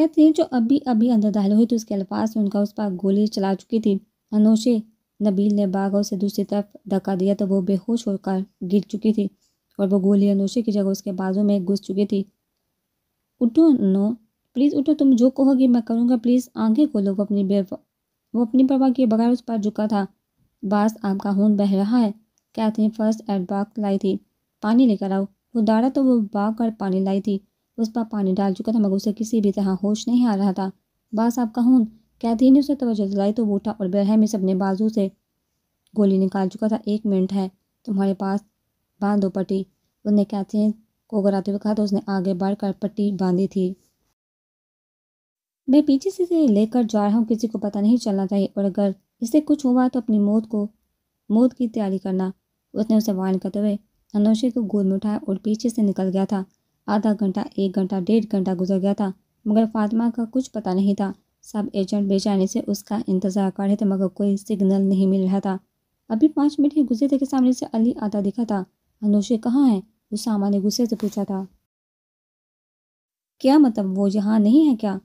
कहती हैं जो अभी अभी अंदर दाखिल हुई थी उसके अल्फाज उनका उस पर गोली चला चुकी थी अनोशे नबील ने बाघ और उसे दूसरी तरफ धक्का दिया तो वो बेहोश होकर गिर चुकी थी और वो गोली अनोशे की जगह उसके बाजू में घुस चुकी थी उठो नो प्लीज़ उठो तुम जो कहोगे मैं करूँगा प्लीज़ आंखें खोलो वो अपनी बेफ वो अपनी परवाह के बगैर उस पर झुका था बास आपका खून बह रहा है कैथरीन फर्स्ट एड बाग लाई थी पानी लेकर आओ वो दाड़ा तो वो बाग और पानी लाई थी उस पर पानी डाल चुका था मगर उसे किसी भी तरह होश नहीं आ रहा था बास आप कहूँ कैदी ने उसे तोज्जो दिलाई तो बूटा और बेरहमी से अपने बाजू से गोली निकाल चुका था एक मिनट है तुम्हारे पास बांधो पट्टी उसने कैथी को गराते हुए कहा तो उसने आगे बढ़कर पट्टी बांधी थी मैं पीछे से लेकर जा रहा हूँ किसी को पता नहीं चलना चाहिए और अगर इससे कुछ हुआ तो अपनी मौत को मौत की तैयारी करना उसने उसे वार्न करते हुए अनोशे को गोद में उठाया और पीछे से निकल गया था आधा घंटा एक घंटा डेढ़ घंटा गुजर गया था मगर फातिमा का कुछ पता नहीं था सब एजेंट बेचैनी से उसका इंतज़ार कर रहे थे मगर कोई सिग्नल नहीं मिल रहा था अभी पाँच मिनट ही गुजरे थे कि सामने से अली आता दिखा था अनुषे कहाँ है उसामा ने गुस्से से पूछा था क्या मतलब वो यहाँ नहीं है क्या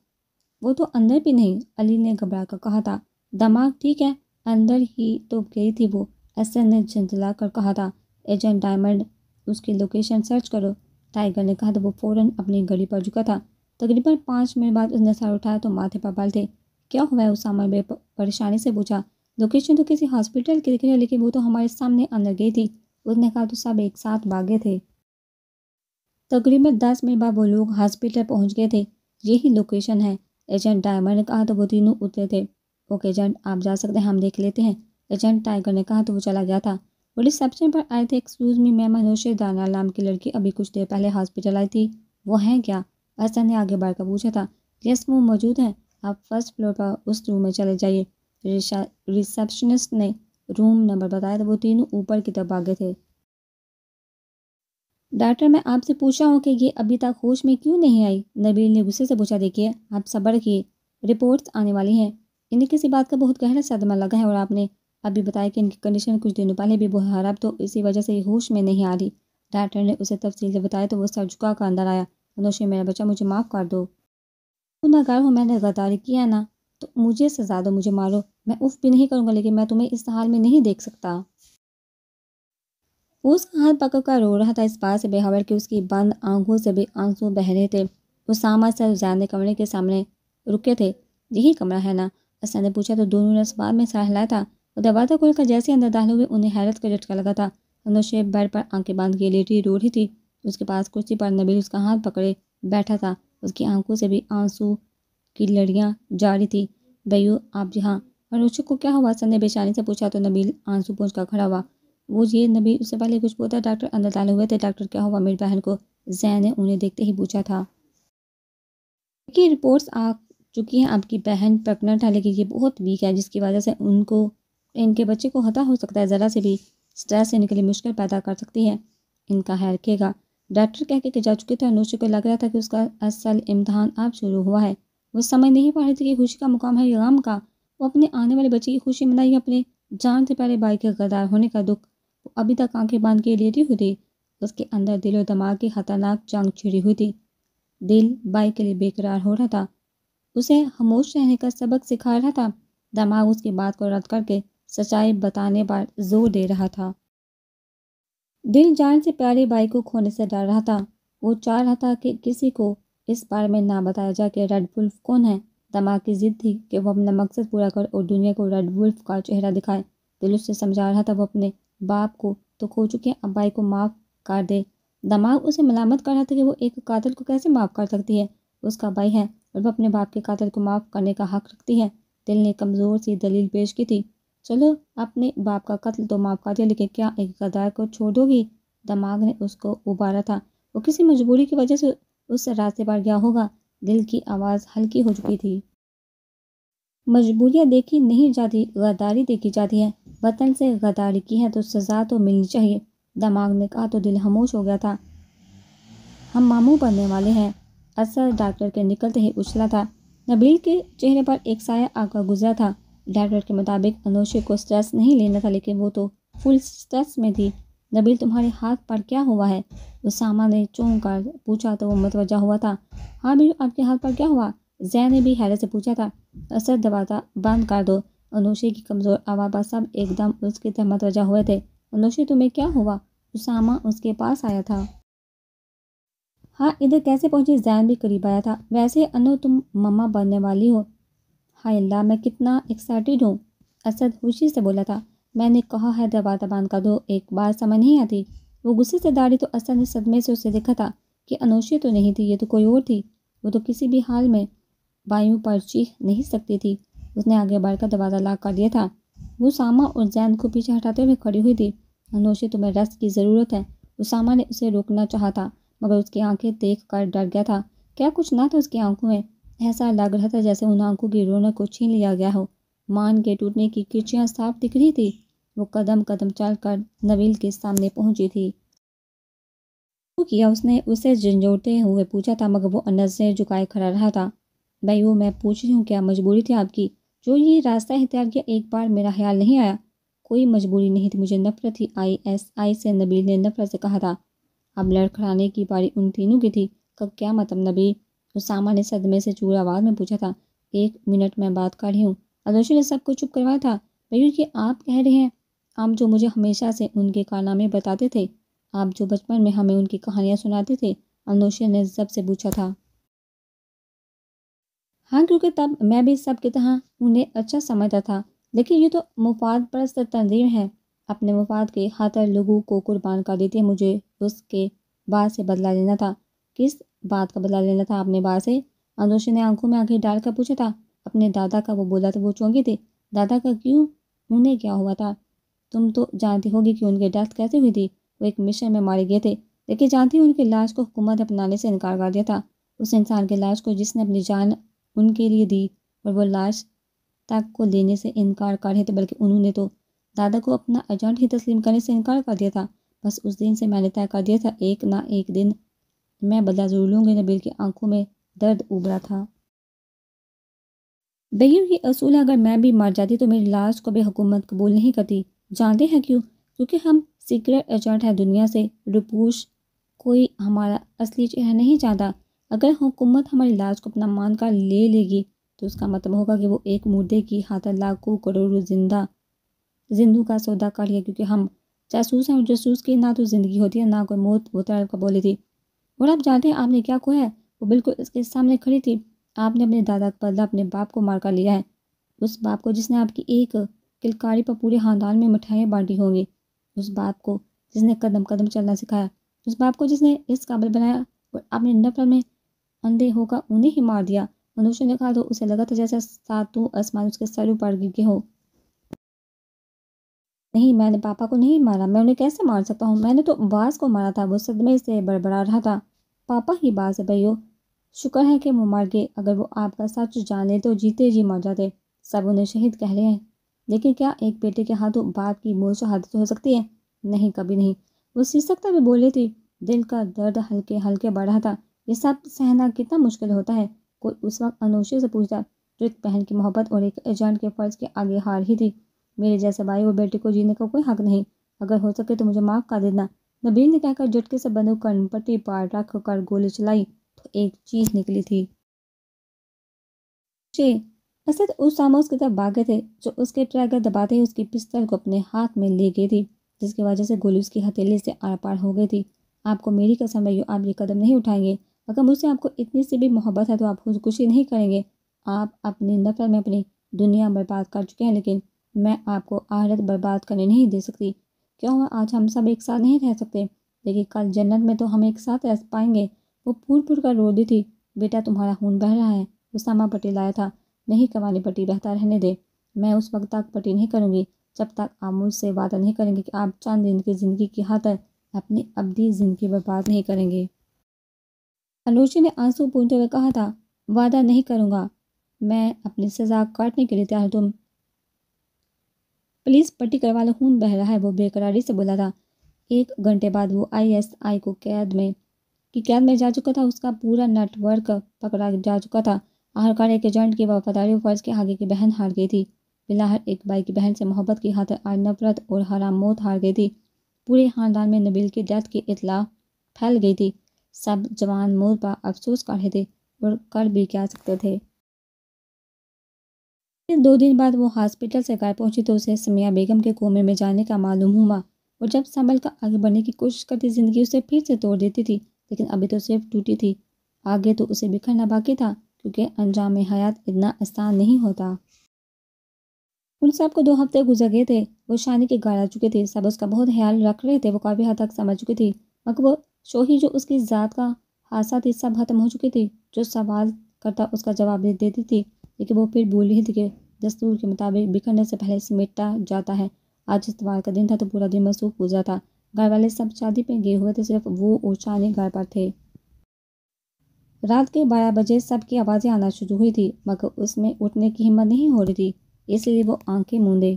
वो तो अंदर भी नहीं अली ने घबरा कर कहा था दिमाग ठीक है अंदर ही तो गई थी वो एस ने झंझला कर कहा था एजेंट डायमंड उसकी लोकेशन सर्च करो टाइगर ने कहा तो वो फ़ौरन अपनी गली पर झुका था तकरीबन पाँच मिनट बाद उसने सर उठाया तो माथे पर बाल थे क्या हुआ है उसामा ने परेशानी से पूछा लोकेशन तो किसी हॉस्पिटल की दिख रही है लेकिन वो तो हमारे सामने अंदर गई थी उसने कहा तो सब एक साथ भागे थे तकरीबन दस मिनट बाद वो लोग हॉस्पिटल पहुंच गए थे यही लोकेशन है एजेंट डायमंड ने कहा तो वो तीनों उतरे थे ओके एजेंट आप जा सकते हैं हम देख लेते हैं एजेंट टाइगर ने कहा तो वो चला गया था रिसेप्शन पर आए थे एक्सक्यूज़ मी मैं मनोशे दाना नाम की लड़की अभी कुछ देर पहले हॉस्पिटल आई थी वो हैं क्या अरसन ने आगे बढ़कर पूछा था यस वो मौजूद हैं आप फर्स्ट फ्लोर पर उस रूम में चले जाइए रिसेप्शनिस्ट ने रूम नंबर बताया था वो तीनों ऊपर की तरफ आगे थे डॉक्टर मैं आपसे पूछा हूँ कि ये अभी तक होश में क्यों नहीं आई नबील ने गुस्से से पूछा देखिए आप सब्र किए रिपोर्ट्स आने वाली हैं इन्हें किसी बात का बहुत गहरा सदमा लगा है और आपने अभी बताया कि इनकी कंडीशन कुछ दिनों पहले भी बहुत खराब तो इसी वजह से ये होश में नहीं आ रही डॉक्टर ने उसे तफसील से बताया तो वो सर झुका कर अंदर आया नोशे मेरा बच्चा मुझे माफ़ कर दो गुनागार हो मैंने गद्दारी किया ना तो मुझे सजा दो मुझे मारो मैं उफ भी नहीं करूँगा लेकिन मैं तुम्हें इस हाल में नहीं देख सकता उस उसका हाथ पकड़ कर रो रहा था इस बात से बेहबर कि उसकी बंद आंखों से भी आंसू बह रहे थे सामा से जाने कमरे के सामने रुके थे यही कमरा है ना असा ने पूछा तो दोनों ने इस बात में सहलाया था दरवाज़ा खोलकर जैसे अंदर दाखिल हुए उन्हें हैरत का झटका लगा था अनुशेब बेड पर आंखें बांध के लेटी रो रही थी उसके पास कुर्सी पर नबील उसका हाथ पकड़े बैठा था उसकी आंखों से भी आंसू की लड़ियाँ जारी थी भैयू आप यहाँ फरोशे को क्या हुआ सर ने बेचारी से पूछा तो नबील आंसू पूछ कर खड़ा हुआ वो ये नबील उससे पहले कुछ बोलता डॉक्टर अंदर डाले हुए थे डॉक्टर क्या हुआ मेरी बहन को जैन ने उन्हें देखते ही पूछा था कि रिपोर्ट्स आ चुकी हैं आपकी बहन प्रेगनेंट है लेकिन ये बहुत वीक है जिसकी वजह से उनको इनके बच्चे को खतरा हो सकता है ज़रा से भी स्ट्रेस से निकली मुश्किल पैदा कर सकती है इनका ख्याल रखिएगा डॉक्टर कह के, के जा चुके थे अनुषी को लग रहा था कि उसका असल इम्तहान अब शुरू हुआ है वो समझ नहीं पा रही थी कि खुशी का मुकाम है या गम का वो अपने आने वाले बच्चे की खुशी मनाई अपने जान से पहले बाइक के गदार होने का दुख वो अभी तक आंखें बांध के लेटी हुई थी उसके अंदर दिल और दिमाग की खतरनाक जंग छिड़ी हुई थी दिल बाइक के लिए बेकरार हो रहा था उसे खामोश रहने का सबक सिखा रहा था दिमाग उसकी बात को रद्द करके सच्चाई बताने पर जोर दे रहा था दिल जान से प्यारी बाई को खोने से डर रहा था वो चाह रहा था कि किसी को इस बारे में ना बताया जाए कि रेड वुल्फ कौन है दमा की जिद थी कि वो अपना मकसद पूरा कर और दुनिया को रेड वुल्फ का चेहरा दिखाए दिल उससे समझा रहा था वो अपने बाप को तो खो चुके भाई को माफ़ कर दे दमाग उसे मलामत कर रहा था कि वो एक कातल को कैसे माफ़ कर सकती है उसका भाई है और वह अपने बाप के कातल को माफ़ करने का हक रखती है दिल ने कमज़ोर सी दलील पेश की थी चलो अपने बाप का कत्ल तो माफ कर दिया लेकिन क्या एक गदार को छोड़ दोगी दिमाग ने उसको उबारा था वो किसी मजबूरी की वजह से उस रास्ते पर गया होगा दिल की आवाज़ हल्की हो चुकी थी मजबूरियाँ देखी नहीं जाती गदारी देखी जाती है वतन से गदारी की है तो सज़ा तो मिलनी चाहिए दिमाग ने कहा तो दिल खामोश हो गया था हम मामू बनने वाले हैं असर डॉक्टर के निकलते ही उछला था नबील के चेहरे पर एक साया आकर गुजरा था डायरेक्टर के मुताबिक अनुषे को स्ट्रेस नहीं लेना था लेकिन वो तो फुल स्ट्रेस में थी नबील तुम्हारे हाथ पर क्या हुआ है उसामा ने चौंक कर पूछा तो वो मतवजा हुआ था हाँ बीजू आपके हाथ पर क्या हुआ जैन ने भी हैरत से पूछा था असर दबाता बंद कर दो अनुषे की कमज़ोर आवाज़ पर सब एकदम उसकी तरह मतवजा हुए थे अनुषे तुम्हें क्या हुआ उसामा उसके पास आया था हाँ इधर कैसे पहुँचे जैन भी करीब आया था वैसे अनु तुम मम्मा बनने वाली हो हाय अल्लाह मैं कितना एक्साइटेड हूँ असद खुशी से बोला था मैंने कहा हैदराबाद अबान का दो एक बार समझ नहीं आती वो गुस्से से दाढ़ी तो असद ने सदमे से उसे देखा था कि अनोशी तो नहीं थी ये तो कोई और थी वो तो किसी भी हाल में वायु पर चीख नहीं सकती थी उसने आगे बढ़कर दरवाज़ा लाक कर दिया था वो सामा और जैन को पीछे हटाते हुए खड़ी हुई थी अनोशी तुम्हें रस की ज़रूरत है उसामा ने उसे रोकना चाहा था मगर उसकी आंखें देख कर डर गया था क्या कुछ ना था उसकी आंखों में ऐसा लग रहा था जैसे उन आंखों की रौनक को छीन लिया गया हो मान के टूटने की किचियाँ साफ दिख रही थी वो कदम कदम चलकर नवील के सामने पहुंची थी वो किया उसने उसे झंझोड़ते हुए पूछा था मगर वो नजर झुकाए खड़ा रहा था भाई वो मैं पूछ रही हूँ क्या मजबूरी थी आपकी जो ये रास्ता इख्तियार किया एक बार मेरा ख्याल नहीं आया कोई मजबूरी नहीं थी मुझे नफरत थी आई एस आई से नबील ने नफरत से कहा था अब लड़खड़ाने की बारी उन तीनों की थी कब क्या मतलब नबील तो सामान्य सदमे से चूर आवाज़ में पूछा था एक मिनट मैं बात कर रही हूँ अदोशी ने सबको चुप करवाया था मयूर कि आप कह रहे हैं आप जो मुझे हमेशा से उनके कारनामे बताते थे आप जो बचपन में हमें उनकी कहानियाँ सुनाते थे अनोशे ने जब से पूछा था हाँ क्योंकि तब मैं भी सब की तरह उन्हें अच्छा समझता था लेकिन ये तो मुफाद परस्त तंजीम है अपने मुफाद के हाथ लोगों को कुर्बान कर देते मुझे उसके बाद से बदला लेना था किस बात का बदला लेना था आपने बाहर से अनुषा ने आंखों में आंखें डालकर पूछा था अपने दादा का वो बोला था तो वो चौंके थे दादा का क्यों उन्हें क्या हुआ था तुम तो जानती होगी कि उनकी डेथ कैसे हुई थी वो एक मिशन में मारे गए थे लेकिन जानती उनकी लाश को हुकूमत अपनाने से इनकार कर दिया था उस इंसान की लाश को जिसने अपनी जान उनके लिए दी और वो लाश तक को लेने से इनकार कर रहे थे बल्कि उन्होंने तो दादा को अपना एजेंट ही तस्लीम करने से इनकार कर दिया था बस उस दिन से मैंने तय कर दिया था एक ना एक दिन मैं बदला जरूर लूँगी नबील की आंखों में दर्द उभरा था बहर ये असूल अगर मैं भी मर जाती तो मेरी लाश को भी हुकूमत कबूल नहीं करती जानते हैं क्यों क्योंकि हम सीक्रेट एजेंट हैं दुनिया से रुपूश कोई हमारा असली चेहरा नहीं चाहता अगर हुकूमत हमारी लाश को अपना मान कर ले लेगी तो उसका मतलब होगा कि वो एक मुर्दे की हाथ लाखों करोड़ों जिंदा जिंदू का सौदा कर लिया क्योंकि हम जासूस हैं और जासूस की ना तो ज़िंदगी होती है ना कोई मौत वो तरफ तो कबोली थी और आप जानते हैं आपने क्या खोया है वो बिल्कुल इसके सामने खड़ी थी आपने अपने दादा का बदला अपने बाप को मार कर लिया है उस बाप को जिसने आपकी एक किलकारी पर पूरे खानदान में मिठाइयाँ बांटी होंगी उस बाप को जिसने कदम कदम चलना सिखाया उस बाप को जिसने इस काबिल बनाया और आपने नफरत में अंधे होकर उन्हें ही मार दिया मनुष्य ने कहा तो उसे लगा था जैसा सातों आसमान उसके सर पर गिर गए हों नहीं मैंने पापा को नहीं मारा मैं उन्हें कैसे मार सकता हूँ मैंने तो बास को मारा था वो सदमे से बड़बड़ा रहा था पापा ही बास है भैया शुक्र है कि वो मार गए अगर वो आपका सच जान ले तो जीते जी मर जाते सब उन्हें शहीद कह रहे हैं लेकिन क्या एक बेटे के हाथों बाप की मोर शहादत हो सकती है नहीं कभी नहीं वो सिसकता भी बोली थी दिल का दर्द हल्के हल्के बढ़ रहा था ये सब सहना कितना मुश्किल होता है कोई उस वक्त अनोशे से पूछता जो एक बहन की मोहब्बत और एक एजेंट के फर्ज के आगे हार ही थी मेरे जैसे भाई और बेटे को जीने का कोई हक नहीं अगर हो सके तो मुझे माफ़ कर देना नबीन ने कहकर झटके से बंदूक कर्ण पर रख कर गोली चलाई तो एक चीज निकली थी असद उस सामा उसकी तरफ भागे थे जो उसके ट्रैगर दबाते ही उसकी पिस्तल को अपने हाथ में ले गई थी जिसकी वजह से गोली उसकी हथेली से आर पार हो गई थी आपको मेरी कसम है आप ये कदम नहीं उठाएंगे अगर मुझसे आपको इतनी सी भी मोहब्बत है तो आप खुदकुशी नहीं करेंगे आप अपनी नफरत में अपनी दुनिया बर्बाद कर चुके हैं लेकिन मैं आपको आहरत बर्बाद करने नहीं दे सकती क्यों वह आज हम सब एक साथ नहीं रह सकते लेकिन कल जन्नत में तो हम एक साथ रह पाएंगे वो पूर पूर कर दी थी बेटा तुम्हारा खून बह रहा है उसामा पट्टी लाया था नहीं कमानी पट्टी बहता रहने दे मैं उस वक्त तक पट्टी नहीं करूँगी जब तक आप मुझसे वादा नहीं करेंगे कि आप चंद दिन की ज़िंदगी की खातर अपनी अबधी ज़िंदगी बर्बाद नहीं करेंगे अनुषी ने आंसू पूछते हुए कहा था वादा नहीं करूँगा मैं अपनी सजा काटने के लिए तैयार तुम पुलिस पट्टी करवा खून बह रहा है वो बेकरारी से बोला था एक घंटे बाद वो आईएसआई को कैद में कि कैद में जा चुका था उसका पूरा नेटवर्क पकड़ा जा चुका था आखिरकार एक एजेंट की वफादारी फर्ज के आगे की बहन हार गई थी बिलाहर एक बाई की बहन से मोहब्बत की हाथ आज नफरत और हराम मौत हार गई थी पूरे खानदान में नबील की डेथ की इतला फैल गई थी सब जवान मोर पर अफसोस कर रहे थे और कर भी क्या सकते थे दो दिन बाद वो हॉस्पिटल से घर पहुंची तो उसे समिया बेगम के कोमे में जाने का मालूम हुआ और जब संभल कर आगे बढ़ने की कोशिश करती ज़िंदगी उसे फिर से तोड़ देती थी लेकिन अभी तो सिर्फ टूटी थी आगे तो उसे बिखरना बाकी था क्योंकि अंजाम हयात इतना आसान नहीं होता उन सब को दो हफ्ते गुजर गए थे वो शानी के घर आ चुके थे सब उसका बहुत ख्याल रख रहे थे वो काफ़ी हद तक समझ चुकी थी मगर वो शोही जो उसकी ज़ात का हादसा थी सब खत्म हो चुकी थी जो सवाल करता उसका जवाब दे देती थी लेकिन वो फिर बोली हिंद के दस्तूर के मुताबिक बिखरने से पहले समेटा जाता है आज इतवार का दिन था तो पूरा दिन मसूख गुजरा था घर वाले सब शादी पर गए हुए थे सिर्फ वो और चाने घर पर थे रात के बारह बजे सबकी आवाज़ें आना शुरू हुई थी मगर उसमें उठने की हिम्मत नहीं हो रही थी इसलिए वो आंखें मूंदे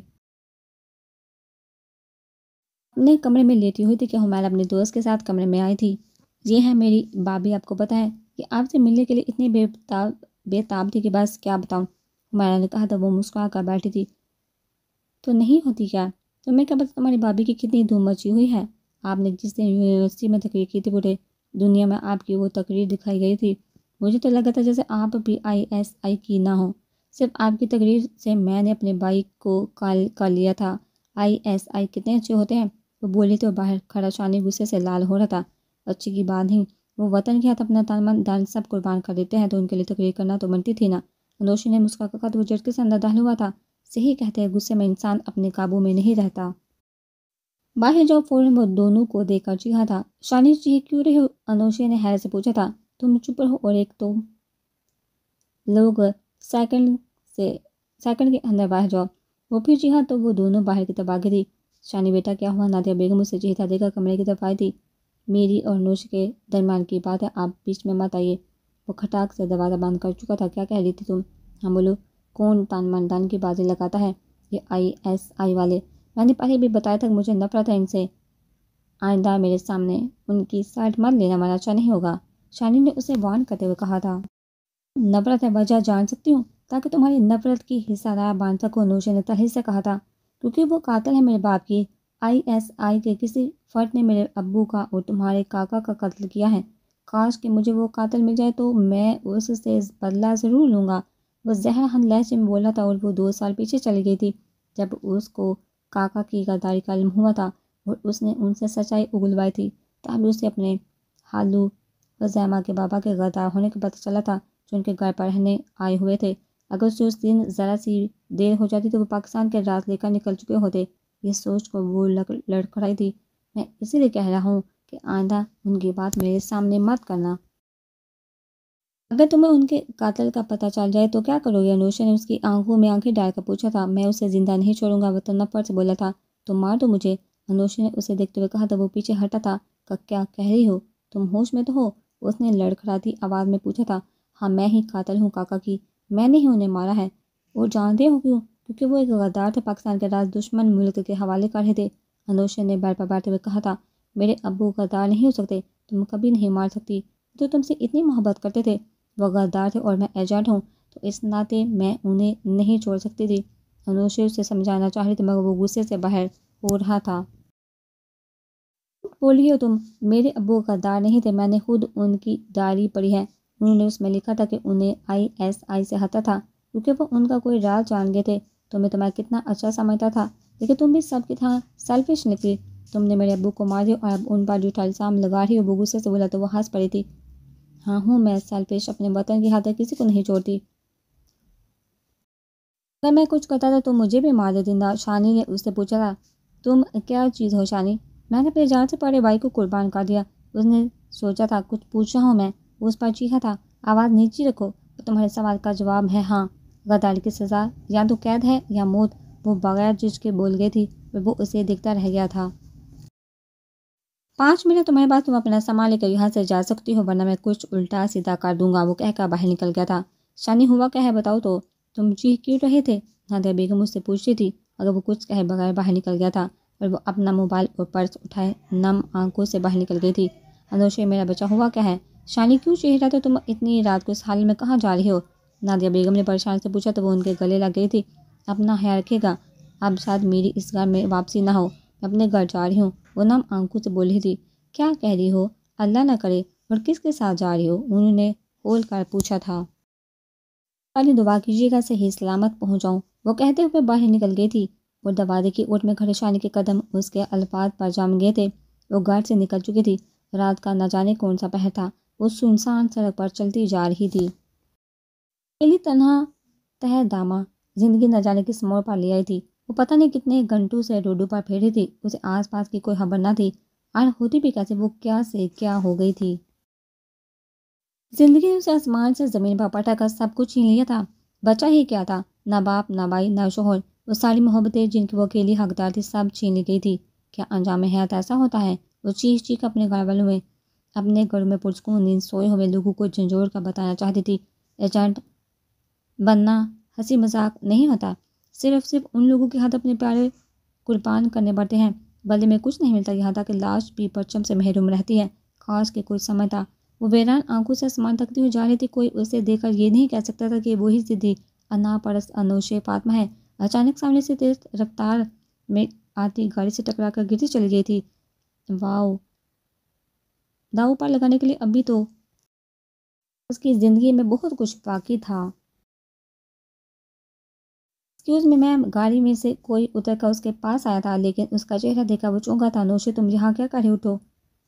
अपने कमरे में लेटी हुई थी कि हमारे अपने दोस्त के साथ कमरे में आई थी ये है मेरी भाभी आपको पता है कि आपसे मिलने के लिए इतनी बेताब बेताब थी कि बस क्या बताऊँ हमारा ने तो कहा था वो मुस्कुरा कर बैठी थी तो नहीं होती क्या तुम्हें तो क्या पता तुम्हारी भाभी की कितनी धूम मची हुई है आपने जिस दिन यूनिवर्सिटी में तकरीर की थी पूरे दुनिया में आपकी वो तकरीर दिखाई गई थी मुझे तो लगा था जैसे आप भी आई एस आई की ना हो सिर्फ आपकी तकरीर से मैंने अपने बाइक को काल कर लिया था आई एस आई कितने अच्छे होते हैं वो बोली तो बाहर खड़ा शानी गुस्से से लाल हो रहा था अच्छी की बात नहीं वो वतन के हाथ अपना तान मन दान सब कुर्बान कर देते हैं तो उनके लिए तकरीर तो करना तो बनती थी ना अनोशी ने का वो झटके से अंदर दाल हुआ था सही कहते हैं गुस्से में इंसान अपने काबू में नहीं रहता बाहर जाओ फोर वो दोनों को देखकर चीखा था शानी जी क्यों रहे हो अनोशी ने हैर से पूछा था तुम चुप रहो और एक तो लोग साइकिल से साइकिल के अंदर बाहर जाओ वो फिर चीखा तो वो दोनों बाहर की तरफ आगे थी शानी बेटा क्या हुआ नादिया बेगम उसे चीखता देखा कमरे की तरफ आई थी मेरी और नोश के दरमियान की बात है आप बीच में मत आइए वो खटाक से दरवाज़ा बंद कर चुका था क्या कह रही थी तुम हम हाँ, बोलो कौन तान मानदान की बाजी लगाता है ये आई एस आई वाले मैंने पहले भी बताया था मुझे नफरत है इनसे आइंदा मेरे सामने उनकी साइड मत लेना माना अच्छा नहीं होगा शानी ने उसे वार्न करते हुए कहा था नफरत है वजह जान सकती हूँ ताकि तुम्हारी नफरत की हिस्सा बांध सको नोशे ने तरह से कहा था क्योंकि वो कातल है मेरे बाप की आईएसआई के किसी फर्द ने मेरे अबू का और तुम्हारे काका का कत्ल किया है काश कि मुझे वो कातिल मिल जाए तो मैं उससे बदला ज़रूर लूँगा वह जहर हन लहजे में बोला था और वो दो साल पीछे चली गई थी जब उसको काका की गद्दारी का इलम हुआ था और उसने उनसे सच्चाई उगलवाई थी तब उसे अपने हालू वजैमा के बाबा के गद्दार होने का पता चला था जो उनके घर पर रहने आए हुए थे अगर उसे उस दिन ज़रा सी देर हो जाती तो वो पाकिस्तान के रात लेकर निकल चुके होते ये सोच कर वो लड़खड़ाई थी मैं इसीलिए कह रहा हूँ कि आंदा उनकी बात मेरे सामने मत करना अगर तुम्हें उनके कातल का पता चल जाए तो क्या करोगे अनुषा ने उसकी आंखों में आंखें डालकर पूछा था मैं उसे ज़िंदा नहीं छोड़ूंगा वतन तो पर से बोला था तुम मार दो मुझे अनुषा ने उसे देखते हुए कहा था वो पीछे हटा था का क्या कह रही हो तुम होश में तो हो उसने लड़खड़ाती आवाज़ में पूछा था हाँ मैं ही कातल हूँ काका की मैंने ही उन्हें मारा है और जानते हो क्यों क्योंकि वो एक गद्दार थे पाकिस्तान के राज दुश्मन मुल्क के हवाले कर रहे थे अनोशे ने बार पर बैठे हुए कहा था मेरे अबू गद्दार नहीं हो सकते तुम कभी नहीं मार सकती तो तुमसे इतनी मोहब्बत करते थे वह गद्दार थे और मैं एजेंट हूँ तो इस नाते मैं उन्हें नहीं छोड़ सकती थी अनोशे उसे समझाना चाह रही थी मगर वो गुस्से से बाहर हो रहा था बोलिए तुम मेरे अबू गद्दार नहीं थे मैंने खुद उनकी डायरी पढ़ी है उन्होंने उसमें लिखा था कि उन्हें आई से हटा था क्योंकि वो उनका कोई राज जान गए थे तुम्हें तुम्हारा कितना अच्छा समझता था लेकिन तुम भी सब था सेल्फिश निकली तुमने मेरे अबू को मारे और अब उन पर जूठा इल्ज़ाम लगा रही हो गुस्से से बोला तो वो हंस पड़ी थी हाँ हूँ मैं सेल्फिश अपने वतन की हाथ किसी को नहीं छोड़ती अगर मैं कुछ करता था तो मुझे भी मार देती ना शानी ने उससे पूछा था हाँ, तुम क्या चीज़ हो शानी मैंने अपने जान से पड़े भाई को कुर्बान कर दिया उसने सोचा था कुछ पूछा हूँ मैं उस पर चीखा था आवाज़ नीचे रखो तुम्हारे सवाल का जवाब है हाँ गदाल की सज़ा या तो कैद है या मौत वो बगैर जिज के बोल गई थी वो उसे दिखता रह गया था पाँच मिनट तुम्हारे बाद तुम अपना सामान लेकर यहाँ से जा सकती हो वरना मैं कुछ उल्टा सीधा कर दूंगा वो कहकर बाहर निकल गया था शानी हुआ क्या है बताओ तो तुम चीख क्यों रहे थे नादिया बेगम उससे पूछती थी अगर वो कुछ कहे बगैर बाहर निकल गया था और वो अपना मोबाइल और पर्स उठाए नम आंखों से बाहर निकल गई थी अंदोशे मेरा बचा हुआ क्या है शानी क्यों चेहरा तो तुम इतनी रात को इस हाल में कहाँ जा रही हो नादिया बेगम ने परेशान से पूछा तो वो उनके गले लग गई थी अपना ख्याल रखेगा अब शायद मेरी इस घर में वापसी ना हो मैं अपने घर जा रही हूँ वो नाम आंखों से बोली थी क्या कह रही हो अल्लाह ना करे और किसके साथ जा रही हो उन्होंने खोल कर पूछा था अली दुआ कीजिएगा सही सलामत पहुँचाऊँ वो कहते हुए बाहर निकल गई थी और दरवाजे की ओट में घरेशानी के कदम उसके अल्फाज पर जम गए थे वो घर से निकल चुकी थी रात का न जाने कौन सा पहर था वो सुनसान सड़क पर चलती जा रही थी अकेली तनहा तह दामा जिंदगी न जाने किस मोड़ पर ले आई थी वो पता नहीं कितने घंटों से रोडू पर फेरी थी उसे आसपास की कोई खबर ना थी आज होती भी कैसे वो क्या से क्या हो गई थी जिंदगी ने उसे आसमान से ज़मीन पर पटा कर सब कुछ छीन लिया था बचा ही क्या था ना बाप ना भाई ना शोहर वो सारी मोहब्बतें जिनकी वो अकेली हकदार थी सब छीन ली गई थी क्या अंजाम हयात ऐसा होता है वो चीख चीख अपने घर वालों में अपने घर में पुरस्कून नींद सोए हुए लोगों को झंझोर कर बताना चाहती थी एजेंट बनना हंसी मजाक नहीं होता सिर्फ सिर्फ उन लोगों के हाथ अपने प्यारे कुर्बान करने पड़ते हैं बदले में कुछ नहीं मिलता यहाँ तक लाश भी परचम से महरूम रहती है खास के कोई समय था वो वेरान आंखों से आसमान तकती हुई जा रही थी कोई उसे देखकर ये नहीं कह सकता था कि वही सिद्धि अनापरस अनोशे फातमा है अचानक सामने से तेज रफ्तार में आती गाड़ी से टकरा कर गिरती चली गई थी वाओ दाव पर लगाने के लिए अभी तो उसकी ज़िंदगी में बहुत कुछ बाकी था एक्सक्यूज़ में मैम गाड़ी में से कोई उतर कर उसके पास आया था लेकिन उसका चेहरा देखा वो चौंका था नोशे तुम यहाँ क्या करे उठो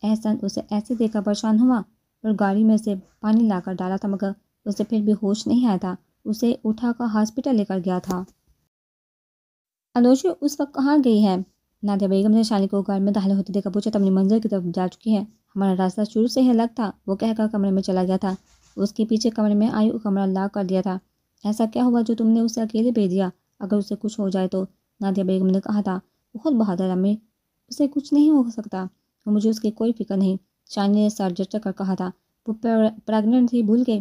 एहसन उसे ऐसे देखकर परेशान हुआ और गाड़ी में से पानी लाकर डाला था मगर उसे फिर भी होश नहीं आया था उसे उठाकर हॉस्पिटल लेकर गया था अनोशी उस वक्त कहाँ गई है नादिया बेगम ने शानी को गाड़ी में दाहले होते देखा पूछा तुमने मंजिल की तरफ जा चुकी है हमारा रास्ता शुरू से ही अलग था वो कहकर कमरे में चला गया था उसके पीछे कमरे में आयु कमरा लॉक कर दिया था ऐसा क्या हुआ जो तुमने उसे अकेले भेज दिया अगर उसे कुछ हो जाए तो नादिया बेगम ने कहा था बहुत बहादुर अमीर उसे कुछ नहीं हो सकता और मुझे उसकी कोई फिक्र नहीं शानी ने सर जट कर कहा था वो प्रेगनेंट थी भूल के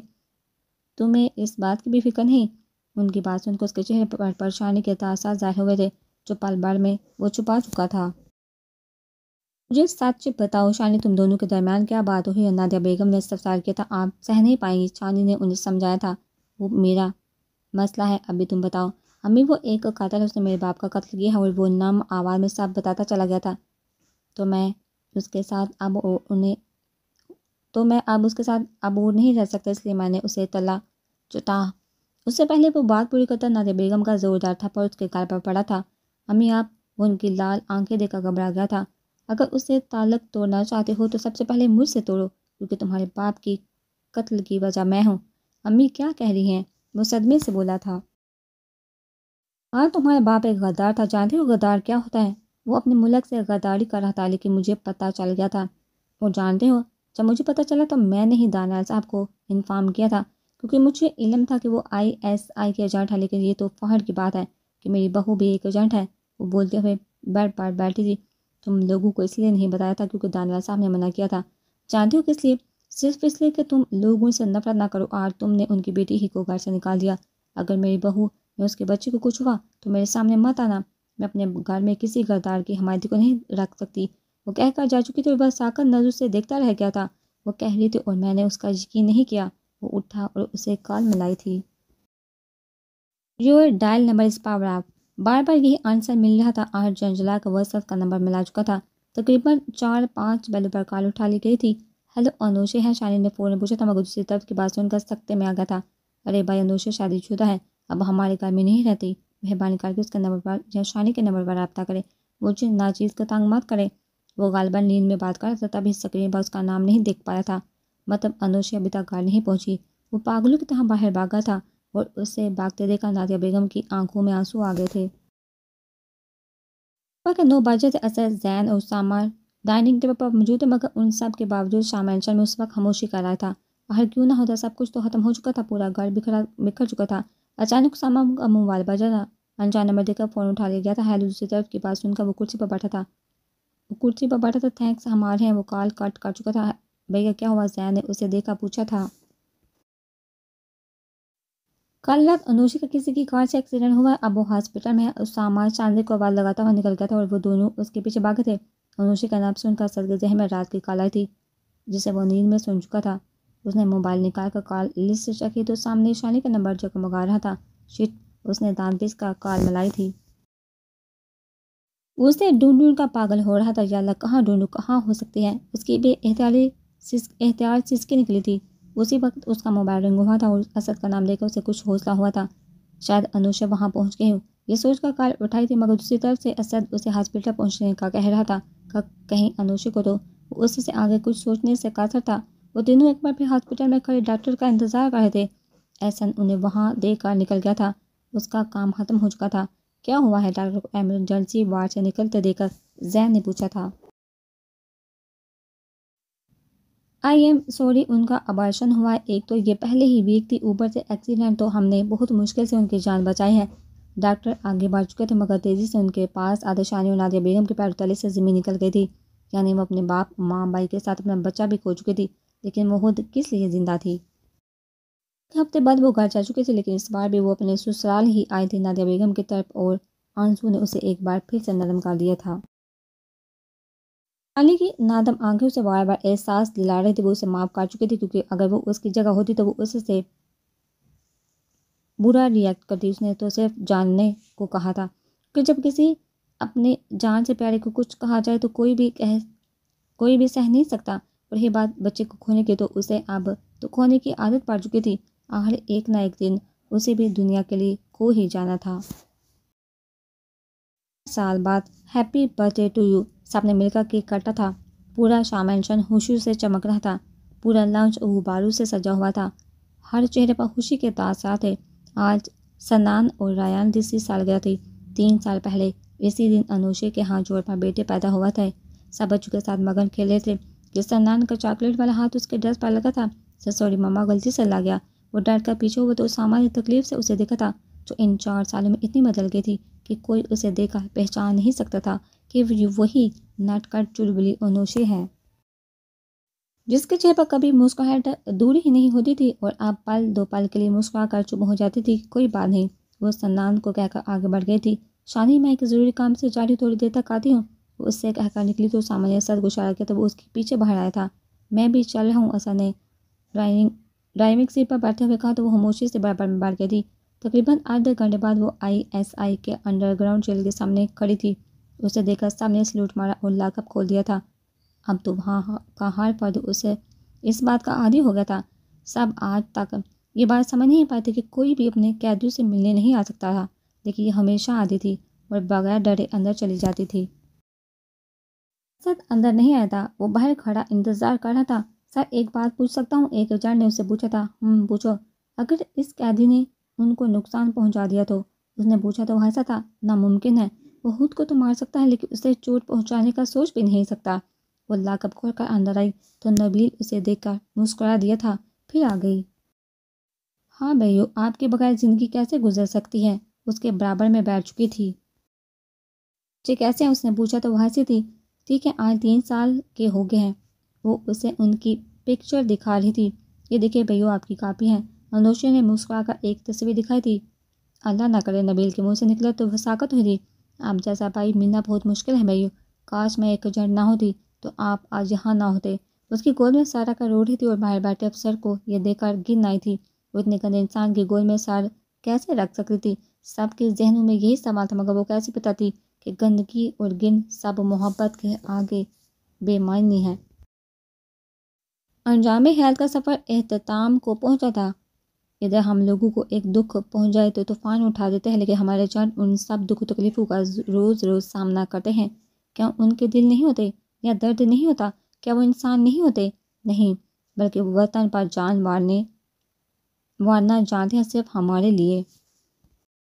तुम्हें इस बात की भी फिक्र नहीं उनकी बात सुनकर उसके चेहरे पर परेशानी के तासात जाहिर हुए थे जो पल बार में वो छुपा चुका था मुझे सच बताओ शानी तुम दोनों के दरमियान क्या बात हुई नादिया बेगम ने सफसार किया था आप सह नहीं पाएंगी शानी ने उन्हें समझाया था वो मेरा मसला है अभी तुम बताओ अम्मी वो एक कातल उसने मेरे बाप का कत्ल किया है और वो नम आवाज़ में साफ बताता चला गया था तो मैं उसके साथ अब उन्हें तो मैं अब उसके साथ वो नहीं रह सकता इसलिए मैंने उसे तला चुटा उससे पहले वो बात पूरी करता नाजे बेगम का ज़ोरदार थप्पड़ उसके कार पर पड़ा था अम्मी आप वो उनकी लाल आंखें देखकर घबरा गया था अगर उससे ताल्लक तोड़ना चाहते हो तो सबसे पहले मुझसे तोड़ो क्योंकि तुम्हारे बाप की कत्ल की वजह मैं हूँ अम्मी क्या कह रही हैं वो सदमे से बोला था हाँ तुम्हारा बाप एक गद्दार था जानते हो गद्दार क्या होता है वो अपने मुलक से गद्दारी कर रहा था लेकिन मुझे पता चल गया था और जानते हो जब मुझे पता चला तो मैंने ही दाना साहब को इन्फॉर्म किया था क्योंकि मुझे इलम था कि वो आई एस आई के एजेंट है लेकिन ये तो फहर की बात है कि मेरी बहू भी एक एजेंट है वो बोलते हुए बैठ पर बैठी थी तुम लोगों को इसलिए नहीं बताया था क्योंकि दानवाल साहब ने मना किया था जानते हो किस लिए सिर्फ इसलिए कि तुम लोगों से नफरत ना करो और तुमने उनकी बेटी ही को घर से निकाल दिया अगर मेरी बहू मैं उसके बच्चे को कुछ हुआ तो मेरे सामने मत आना मैं अपने घर में किसी गद्दार की हमायती को नहीं रख सकती वो कहकर जा चुकी थी बस आकर नजर से देखता रह गया था वो कह रही थी और मैंने उसका यकीन नहीं किया वो उठा और उसे कॉल मिलाई थी your dial number is power आप बार बार यही आंसर मिल रहा था आठ जन जुलाई का व्हाट्सएप का नंबर मिला चुका था तकरीबन चार पाँच बैलों पर कॉल उठा ली गई थी हेलो अनुषे है शानी ने फ़ोन पूछा था मगर दूसरी तरफ की बात सुनकर सख्ते में आ गया था अरे भाई अनुषे शादीशुदा है अब हमारे घर में नहीं रहती मेहरबानी करके उसके नंबर पर या शानी के नंबर पर रबता करें मुझे चीज का तंग मत करें वो गालबा नींद में बात कर रहा था तभी स्क्रीन पर उसका नाम नहीं देख पाया था मतलब अनुषी अभी तक घर नहीं पहुंची वो पागलों की तरह बाहर भागा था और उसे भागते देखा नादिया बेगम की आंखों में आंसू आ गए थे के नौ बजे थे असर जैन और सामान डाइनिंग टेबल पर मौजूद है मगर उन सब के बावजूद शामांचल में उस वक्त खामोशी कर रहा था बाहर क्यों ना होता सब कुछ तो खत्म हो चुका था पूरा घर बिखरा बिखर चुका था अचानक सामा का मोबाइल बजा था अनजान नंबर देखकर फ़ोन उठा लिया गया था हेलो दूसरी तरफ के पास उनका वो कुर्सी पर बैठा था वो कुर्सी पर बैठा था थैंक्स हमारे हैं वो कॉल कट कर चुका था भैया क्या हुआ जैन ने उसे देखा पूछा था कल रात अनुषी का किसी की कार से एक्सीडेंट हुआ अब वो हॉस्पिटल में उस सामान चांदी को आवाज़ लगाता हुआ निकल गया था और वो दोनों उसके पीछे भागे थे अनुषी का नाम सुनकर सदगजह में रात की काला थी जिसे वो नींद में सुन चुका था उसने मोबाइल निकाल कर कॉल लिस्ट से चेक की तो सामने शानी का नंबर जगमगा रहा था शिट उसने दानपिस का कॉल मिलाई थी उसने ढूंढ ढूंढ का पागल हो रहा था याला कहाँ ढूंढू कहाँ हो सकती है उसकी भी एहतियाली एहतियात सिसकी निकली थी उसी वक्त उसका मोबाइल रिंग हुआ था और असद का नाम लेकर उसे कुछ हौसला हुआ था शायद अनुषा वहाँ पहुँच गई हो ये सोचकर कॉल उठाई थी मगर दूसरी तरफ से असद उसे हॉस्पिटल पहुँचने का कह रहा था कहीं अनुषा को तो उससे आगे कुछ सोचने से कासर था वो तीनों एक बार फिर हॉस्पिटल में खड़े डॉक्टर का इंतज़ार कर रहे थे एहसन उन्हें वहाँ देख कर निकल गया था उसका काम ख़त्म हो चुका था क्या हुआ है डॉक्टर को एमरजेंसी वार्ड से निकलते देखकर जैन ने पूछा था आई एम सॉरी उनका अबार्शन हुआ एक तो ये पहले ही वीक थी ऊपर से एक्सीडेंट तो हमने बहुत मुश्किल से उनकी जान बचाई है डॉक्टर आगे बढ़ चुके थे मगर तेज़ी से उनके पास आदिशानी और नादिया बेगम के पैर तले से ज़मीन निकल गई थी यानी वो अपने बाप माँ बाई के साथ अपना बच्चा भी खो चुकी थी लेकिन वो खुद किस लिए ज़िंदा थी हफ्ते बाद वो घर जा चुके थे लेकिन इस बार भी वो अपने ससुराल ही आए थे नादिया बेगम की तरफ और आंसू ने उसे एक बार फिर से नरम कर दिया था अली की नादम आंखें उसे बार बार एहसास दिला रहे थे वो उसे माफ़ कर चुके थे क्योंकि अगर वो उसकी जगह होती तो वो उससे बुरा रिएक्ट करती उसने तो सिर्फ जानने को कहा था कि जब किसी अपने जान से प्यारे को कुछ कहा जाए तो कोई भी कह कोई भी सह नहीं सकता रही बात बच्चे को खोने की तो उसे अब तो खोने की आदत पड़ चुकी थी आखिर एक ना एक दिन उसे भी दुनिया के लिए खो ही जाना था साल बाद हैप्पी बर्थडे टू यू सबने मिलकर केक काटा था पूरा शन खुशी से चमक रहा था पूरा लंच गुब्बारू से सजा हुआ था हर चेहरे पर खुशी के तार साथ है आज सनान और रायान जिसकी गया थी तीन साल पहले इसी दिन अनुषे के हाथ जोड़ पर बेटे पैदा हुआ था सब बच्चों के साथ मगन खेले थे जिस तरह नान का चॉकलेट वाला हाथ उसके ड्रेस पर लगा था सर सॉरी मामा गलती से ला गया वो डैड का पीछे हुआ तो उस सामान्य तकलीफ से उसे देखा था जो इन चार सालों में इतनी बदल गई थी कि कोई उसे देखा पहचान नहीं सकता था कि वही नटकट चुलबुली और नोशे है जिसके चेहरे पर कभी मुस्कुराहट दूर ही नहीं होती थी और आप पल दो पल के लिए मुस्कुरा कर चुप हो जाती थी कोई बात नहीं वो सन्नान को कहकर आगे बढ़ गई थी शानी मैं एक ज़रूरी काम से जा रही थोड़ी देर तक आती हूँ उससे कहकर निकली तो सामान्य सर गुशारा किया तब तो उसके पीछे बाहर आया था मैं भी चल रहा हूँ असा ने ड्राइविंग ड्राइविंग सीट पर बैठते हुए कहा तो वो खामोशी से बराबर में बार गई थी तकरीबन आधे घंटे बाद वो आईएसआई के अंडरग्राउंड जेल के सामने खड़ी थी उसे देखकर सामने सलूट मारा और लाकअप खोल दिया था अब तो वहाँ का हार पर उसे इस बात का आदि हो गया था सब आज तक ये बात समझ नहीं पाती कि कोई भी अपने कैदियों से मिलने नहीं आ सकता था लेकिन ये हमेशा आती थी और बगैर डरे अंदर चली जाती थी सर अंदर नहीं आया था वो बाहर खड़ा इंतजार कर रहा था सर एक बात पूछ सकता हूँ एक एचआर ने उससे पूछा था हम हम्म, पूछो अगर इस कैदी ने उनको नुकसान पहुँचा दिया तो उसने पूछा तो ऐसा था नामुमकिन है वो खुद को तो मार सकता है लेकिन उसे चोट पहुँचाने का सोच भी नहीं सकता वो लाकअप खोल कर अंदर आई तो नबील उसे देखकर मुस्कुरा दिया था फिर आ गई हाँ भैया आपके बगैर ज़िंदगी कैसे गुजर सकती है उसके बराबर में बैठ चुकी थी जी कैसे है उसने पूछा तो वह हंसी थी ठीक है आज तीन साल के हो गए हैं वो उसे उनकी पिक्चर दिखा रही थी ये देखिए भैया आपकी कापी है मनोशी ने मुस्कुरा का एक तस्वीर दिखाई थी अल्लाह ना करे नबील के मुंह से निकला तो वसाकत हुई थी आप जैसा भाई मिलना बहुत मुश्किल है भैया काश मैं एक जड़ ना होती तो आप आज यहाँ ना होते उसकी गोद में सारा का रो रही थी और बाहर बैठे अफसर को यह देखकर गिन आई थी इतने गंदे इंसान की गोद में सार कैसे रख सकती थी सबके जहनों में यही सवाल था मगर वो कैसे पता थी कि गंदगी और गिन सब मोहब्बत के आगे बेमानी है अंजाम हेल्थ का सफ़र अहतमाम को पहुंचा था यदि हम लोगों को एक दुख पहुंच जाए तो तूफ़ान उठा देते हैं लेकिन हमारे जान उन सब दुख तकलीफ़ों का रोज़ रोज़ सामना करते हैं क्या उनके दिल नहीं होते या दर्द नहीं होता क्या वो इंसान नहीं होते नहीं बल्कि वतन पर जान मारने मारना जानते हैं सिर्फ हमारे लिए